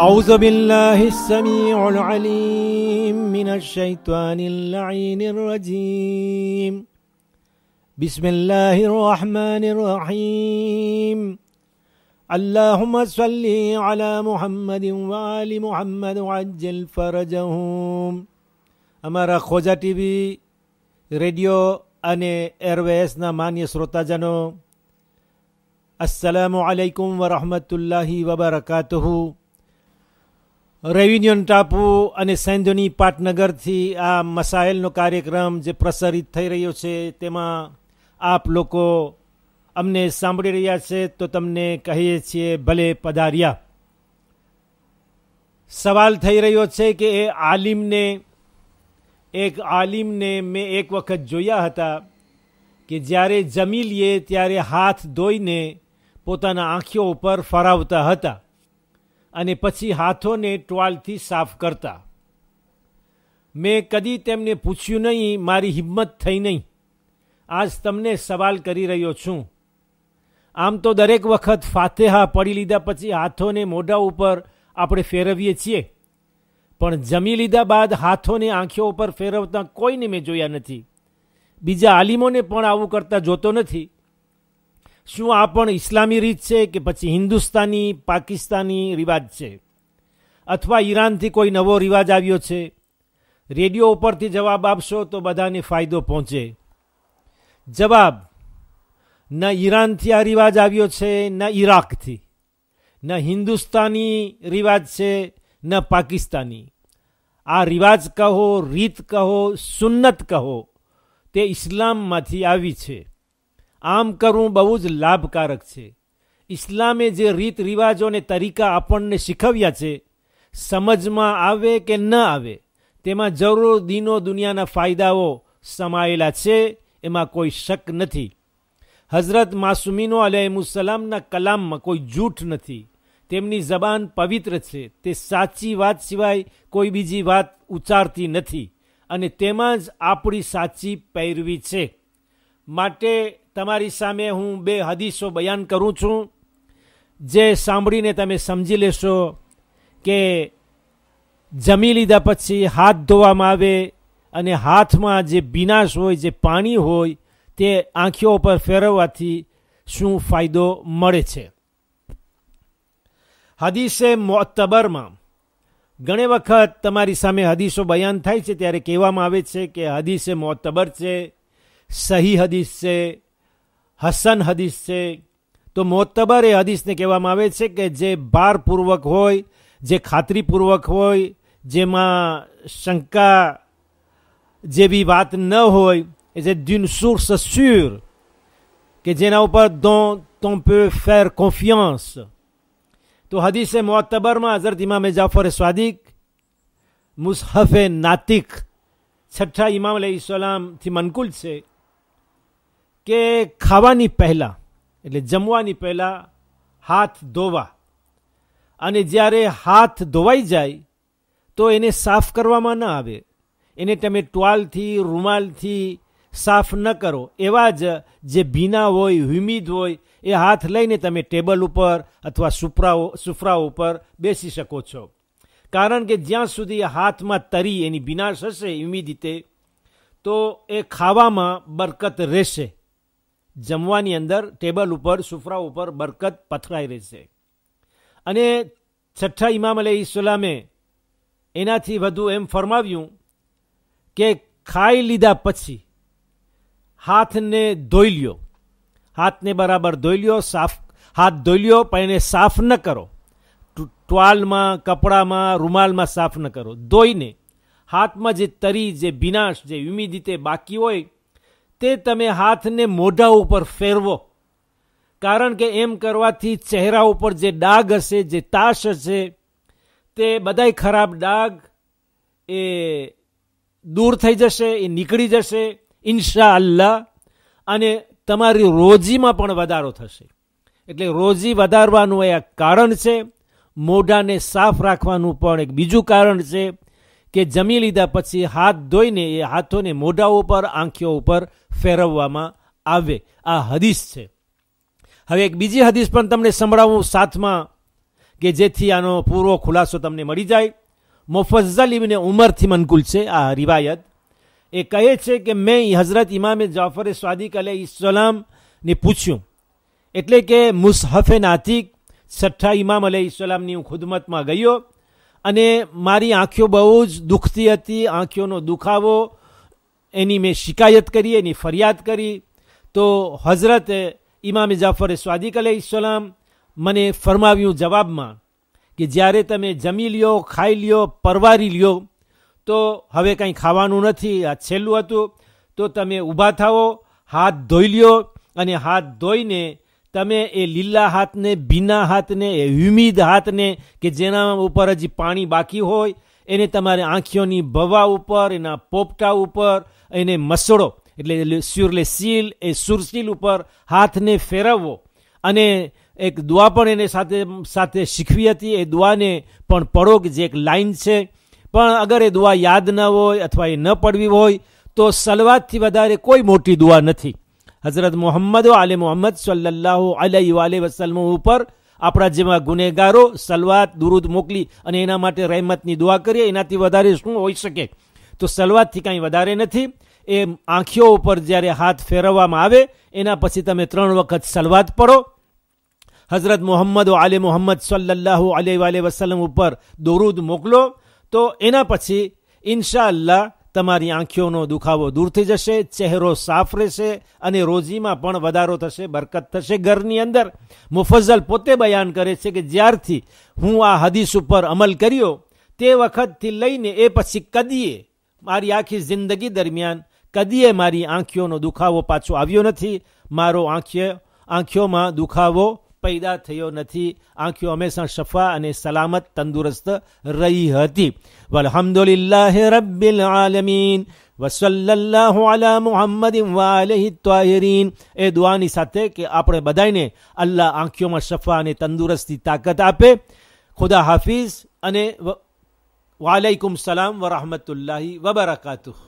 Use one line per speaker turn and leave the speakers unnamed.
أعوذ بالله السميع العليم من الشيطان اللعين الرجيم بسم الله الرحمن الرحيم اللهم صل على محمد وآل محمد وعجل فرجهم અમારા راديو أني રેડિયો અને એરવેસના جانو السلام عليكم ورحمة الله وبركاته રેવિન્યન ટાપુ અને સેંધોની પાટનગરથી આ મસાઇલનો કાર્યક્રમ જે પ્રસારિત થઈ રહ્યો છે તેમાં આપ લોકો અમને સાંભળી રહ્યા છે તો તમને કહીએ છીએ ભલે પધાર્યા સવાલ થઈ રહ્યો છે કે એ આલિમને એક આલિમને મેં એક વખત જોયા હતા કે જ્યારે જમી લઈએ ત્યારે હાથ ધોઈને પોતાના આંખીઓ ઉપર ફરાવતા હતા અને પછી હાથોને ટોવાલથી સાફ કરતા મેં કદી તેમને પૂછ્યું નહીં મારી હિંમત થઈ નહીં આજ તમને સવાલ કરી રહ્યો છું આમ તો દરેક વખત ફાતેહા પડી લીધા પછી હાથોને મોઢા ઉપર આપણે ફેરવીએ છીએ પણ જમી લીધા બાદ હાથોને આંખીઓ ઉપર ફેરવતા કોઈને મેં જોયા નથી બીજા આલિમોને પણ આવું કરતા જોતો નથી શું આ પણ ઇસ્લામી રીત છે કે પછી હિન્દુસ્તાની પાકિસ્તાની રિવાજ છે અથવા ઈરાનથી કોઈ નવો રિવાજ આવ્યો છે રેડિયો ઉપરથી જવાબ આપશો તો બધાને ફાયદો પહોંચે જવાબ ન ઈરાનથી આ રિવાજ આવ્યો છે ન ઈરાકથી ન હિન્દુસ્તાની રિવાજ છે ન પાકિસ્તાની આ રિવાજ કહો રીત કહો સુન્નત કહો તે ઇસ્લામમાંથી આવી છે આમ કરવું બહુ જ લાભકારક છે ઇસ્લામે જે રીત રિવાજો અને તરીકા આપણને શીખવ્યા છે સમજમાં આવે કે ન આવે તેમાં જરૂર દીનો દુનિયાના ફાયદાઓ સમાયેલા છે એમાં કોઈ શક નથી હઝરત માસુમીનો અલહમુસલામના કલામમાં કોઈ જૂઠ નથી તેમની જબાન પવિત્ર છે તે સાચી વાત સિવાય કોઈ બીજી વાત ઉચ્ચારતી નથી અને તેમાં જ આપણી સાચી પૈરવી છે માટે તમારી સામે હું બે હદીસો બયાન કરું છું જે સાંભળીને તમે સમજી લેશો કે જમી લીધા પછી હાથ ધોવામાં આવે અને હાથમાં જે બિનાશ હોય જે પાણી હોય તે આંખીઓ પર ફેરવવાથી શું ફાયદો મળે છે હદીસે મોતબરમાં ઘણી વખત તમારી સામે હદીસો બયાન થાય છે ત્યારે કહેવામાં આવે છે કે હદીસે મોતબર છે સહી હદીસ છે હસન હદીસ છે તો મોતબર એ હદીસને કહેવામાં આવે છે કે જે ભારપૂર્વક હોય જે ખાતરીપૂર્વક હોય જેમાં શંકા જેવી વાત ન હોય એ જે d'une source sûre કે જેના ઉપર dont on peut faire confiance તો હદીસે મોતબરમાં હઝરત ઇમામે જાફર સ્વાદિક મુસહફે નાતિક છઠ્ઠા ઇમામ અલૈ ઇસ્લામથી મનકુલ છે કે ખાવાની પહેલાં એટલે જમવાની પહેલાં હાથ ધોવા અને જ્યારે હાથ ધોવાઈ જાય તો એને સાફ કરવામાં ન આવે એને તમે ટવાલથી રૂમાલથી સાફ ન કરો એવા જ જે ભીના હોય હ્યુમિડ હોય એ હાથ લઈને તમે ટેબલ ઉપર અથવા સુફરાઓ ઉપર બેસી શકો છો કારણ કે જ્યાં સુધી હાથમાં તરી એની વિનાશ હશે રીતે તો એ ખાવામાં બરકત રહેશે જમવાની અંદર ટેબલ ઉપર સુફરા ઉપર બરકત પથરાઈ રહેશે અને છઠ્ઠા ઇમામ અલે ઇસલામે એનાથી વધુ એમ ફરમાવ્યું કે ખાઈ લીધા પછી હાથને ધોઈ લ્યો હાથને બરાબર ધોઈ લ્યો સાફ હાથ ધોઈ લ્યો પણ એને સાફ ન કરો ટ્વાલમાં કપડામાં રૂમાલમાં સાફ ન કરો ધોઈને હાથમાં જે તરી જે વિનાશ જે હ્યુમિડિટી બાકી હોય તે તમે હાથને મોઢા ઉપર ફેરવો કારણ કે એમ કરવાથી ચહેરા ઉપર જે ડાઘ હશે જે તાશ હશે તે બધાય ખરાબ ડાઘ એ દૂર થઈ જશે એ નીકળી જશે ઇન્શા અલ્લાહ અને તમારી રોજીમાં પણ વધારો થશે એટલે રોજી વધારવાનું એ કારણ છે મોઢાને સાફ રાખવાનું પણ એક બીજું કારણ છે કે જમી લીધા પછી હાથ ધોઈને એ હાથોને મોઢા ઉપર આંખીઓ ઉપર ફેરવવામાં આવે આ હદીસ છે હવે એક બીજી હદીસ પણ તમને સંભળાવું સાથમાં કે જેથી આનો પૂરો ખુલાસો તમને મળી જાય મોફઝલ ઇબને ઉમરથી મનકુલ છે આ રિવાયત એ કહે છે કે મેં હઝરત ઇમામે જાફરે સ્વાદિક અલે ઇસલામને પૂછ્યું એટલે કે મુસહફે નાતિક છઠ્ઠા ઇમામ અલે ઇસલામની હું ખુદમતમાં ગયો અને મારી આંખો બહુ જ દુખતી હતી આંખીઓનો દુખાવો એની મેં શિકાયત કરી એની ફરિયાદ કરી તો હઝરતે ઇમામ જાફર સ્વાદિક અલ ઇસલામ મને ફરમાવ્યું જવાબમાં કે જ્યારે તમે જમી લ્યો ખાઈ લ્યો પરવારી લ્યો તો હવે કંઈ ખાવાનું નથી આ છેલ્લું હતું તો તમે ઊભા થાઓ હાથ ધોઈ લ્યો અને હાથ ધોઈને તમે એ લીલા હાથને ભીના હાથને એ હ્યુમિડ હાથને કે જેના ઉપર હજી પાણી બાકી હોય એને તમારે આંખીઓની ભવા ઉપર એના પોપટા ઉપર એને મસળો એટલે સ્યુરલે સીલ એ સુરસીલ ઉપર હાથને ફેરવવો અને એક દુઆ પણ એને સાથે સાથે શીખવી હતી એ દુઆને પણ પડો કે જે એક લાઇન છે પણ અગર એ દુઆ યાદ ન હોય અથવા એ ન પડવી હોય તો સલવાદથી વધારે કોઈ મોટી દુઆ નથી હઝરત મોહમ્મદ આલે મોહમ્મદ સલ્લાહુ અલહી વાલે વસલમ ઉપર આપણા જેવા ગુનેગારો સલવાત દુરુદ મોકલી અને એના માટે રહેમતની દુઆ કરીએ એનાથી વધારે શું હોઈ શકે તો સલવાતથી કાંઈ વધારે નથી એ આંખીઓ ઉપર જ્યારે હાથ ફેરવવામાં આવે એના પછી તમે ત્રણ વખત સલવાત પડો હઝરત મોહમ્મદ આલે મોહમ્મદ સલ્લાહુ અલે વાલે વસલમ ઉપર દોરૂદ મોકલો તો એના પછી ઇન્શા અલ્લાહ તમારી આંખીઓનો દુખાવો દૂર થઈ જશે ચહેરો સાફ રહેશે અને રોજીમાં પણ વધારો થશે બરકત થશે ઘરની અંદર મુફઝલ પોતે બયાન કરે છે કે જ્યારથી હું આ હદીસ ઉપર અમલ કર્યો તે વખતથી લઈને એ પછી કદીએ મારી આખી જિંદગી દરમિયાન કદીએ મારી આંખીઓનો દુખાવો પાછો આવ્યો નથી મારો આંખીએ આંખીઓમાં દુખાવો પેદા થયો નથી આંખીઓ હંમેશા શફા અને સલામત તંદુરસ્ત રહી હતી વલહમદુલિલ્લાહ રબ્બિલ આલમીન વસલ્લાહુ અલા મુહમ્મદિન વાલેહી ત્વાયરીન એ દુઆની સાથે કે આપણે બધાને અલ્લાહ આંખીઓમાં શફા અને તંદુરસ્તી તાકાત આપે ખુદા હાફિઝ અને વાલેકુમ સલામ વરહમતુલ્લાહી વબરકાતુહ